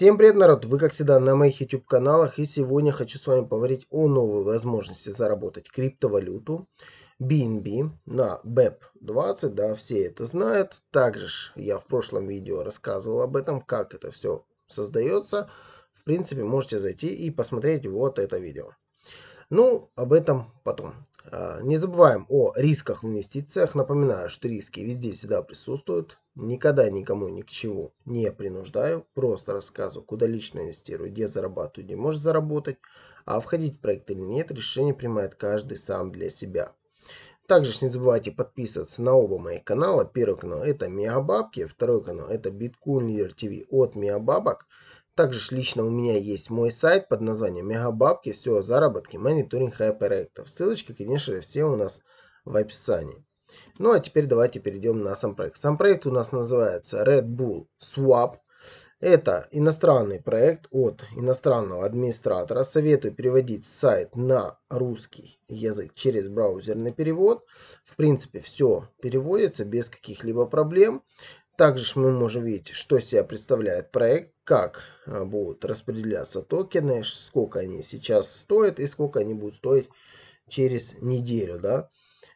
Всем привет, народ! Вы, как всегда, на моих YouTube каналах. И сегодня хочу с вами поговорить о новой возможности заработать криптовалюту BNB на BEP20. Да, все это знают. Также я в прошлом видео рассказывал об этом, как это все создается. В принципе, можете зайти и посмотреть вот это видео. Ну, об этом потом. А, не забываем о рисках в инвестициях. Напоминаю, что риски везде всегда присутствуют. Никогда никому ни к чему не принуждаю. Просто рассказываю, куда лично инвестирую, где зарабатываю, где можешь заработать. А входить в проект или нет, решение принимает каждый сам для себя. Также не забывайте подписываться на оба моих канала. Первый канал это Мегабабки, второй канал это Биткоин Лидер ТВ от Мегабабок. Бабок. Также лично у меня есть мой сайт под названием Мегабабки. Все о заработке, мониторинг проектов. Ссылочки, конечно же, все у нас в описании. Ну а теперь давайте перейдем на сам проект. Сам проект у нас называется Red Bull Swap. Это иностранный проект от иностранного администратора. Советую переводить сайт на русский язык через браузерный перевод. В принципе, все переводится без каких-либо проблем. Также мы можем видеть, что себя представляет проект, как а, будут распределяться токены, сколько они сейчас стоят и сколько они будут стоить через неделю. Да?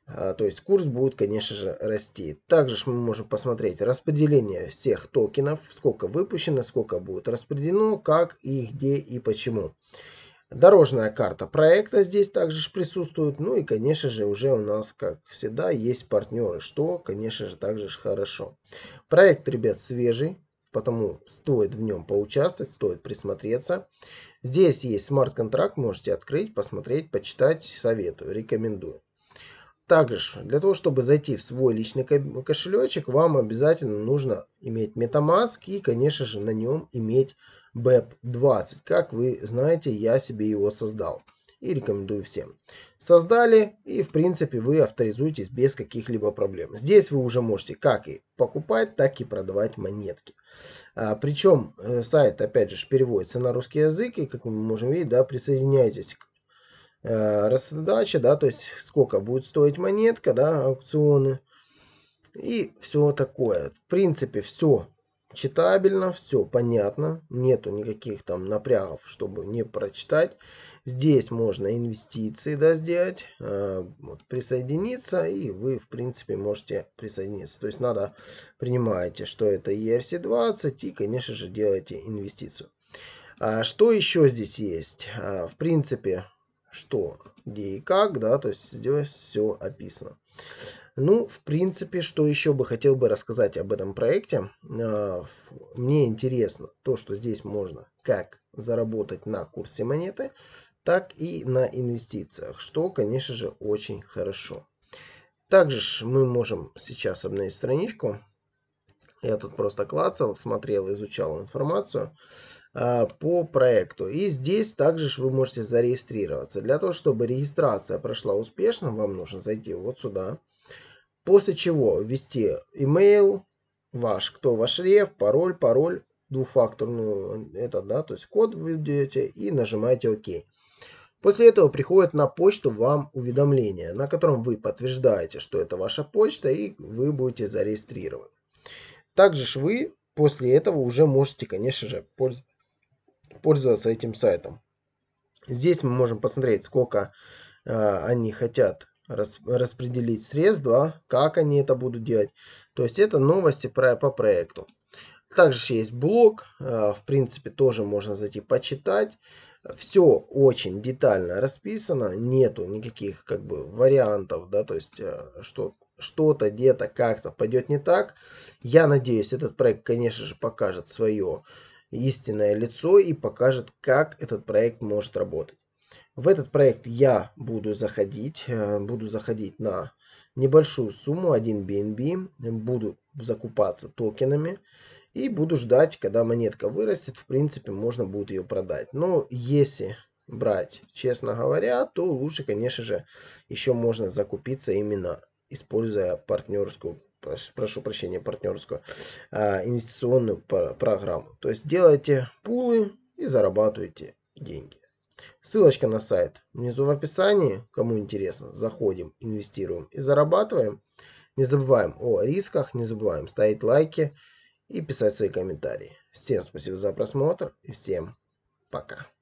А, то есть курс будет, конечно же, расти. Также мы можем посмотреть распределение всех токенов, сколько выпущено, сколько будет распределено, как и где и почему. Дорожная карта проекта здесь также присутствует. Ну и, конечно же, уже у нас, как всегда, есть партнеры, что, конечно же, также хорошо. Проект, ребят, свежий, потому стоит в нем поучаствовать, стоит присмотреться. Здесь есть смарт-контракт, можете открыть, посмотреть, почитать, советую, рекомендую. Также для того, чтобы зайти в свой личный кошелечек, вам обязательно нужно иметь MetaMask и, конечно же, на нем иметь BEP20. Как вы знаете, я себе его создал и рекомендую всем. Создали и в принципе вы авторизуетесь без каких-либо проблем. Здесь вы уже можете как и покупать, так и продавать монетки. А, причем э, сайт опять же переводится на русский язык и как мы можем видеть, да, присоединяйтесь к Э, раздача, да, то есть сколько будет стоить монетка, да, аукционы и все такое. В принципе, все читабельно, все понятно, нету никаких там напрягов, чтобы не прочитать. Здесь можно инвестиции, да, сделать, э, вот, присоединиться, и вы, в принципе, можете присоединиться. То есть надо, принимаете, что это ERC20, и, конечно же, делаете инвестицию. А что еще здесь есть? А, в принципе, что, где и как, да, то есть здесь все описано. Ну, в принципе, что еще бы хотел бы рассказать об этом проекте. А, мне интересно то, что здесь можно как заработать на курсе монеты, так и на инвестициях, что, конечно же, очень хорошо. Также мы можем сейчас обновить страничку. Я тут просто клацал, смотрел, изучал информацию. А, по проекту. И здесь также вы можете зарегистрироваться. Для того, чтобы регистрация прошла успешно, вам нужно зайти вот сюда. После чего ввести email, ваш, кто ваш реф, пароль, пароль, двухфакторную, это, да, то есть код введете и нажимаете ОК. После этого приходит на почту вам уведомление, на котором вы подтверждаете, что это ваша почта и вы будете зарегистрированы. Также ж вы после этого уже можете, конечно же, пользоваться пользоваться этим сайтом. Здесь мы можем посмотреть, сколько э, они хотят распределить средства, как они это будут делать. То есть это новости про, по проекту. Также есть блог, э, в принципе, тоже можно зайти почитать. Все очень детально расписано, нету никаких как бы вариантов, да, то есть э, что что-то где-то как-то пойдет не так. Я надеюсь, этот проект, конечно же, покажет свое истинное лицо и покажет, как этот проект может работать. В этот проект я буду заходить, э, буду заходить на небольшую сумму, 1 BNB, буду закупаться токенами и буду ждать, когда монетка вырастет, в принципе, можно будет ее продать. Но если брать, честно говоря, то лучше, конечно же, еще можно закупиться именно используя партнерскую прошу прощения, партнерскую а, инвестиционную программу. То есть делайте пулы и зарабатывайте деньги. Ссылочка на сайт внизу в описании. Кому интересно, заходим, инвестируем и зарабатываем. Не забываем о рисках, не забываем ставить лайки и писать свои комментарии. Всем спасибо за просмотр и всем пока.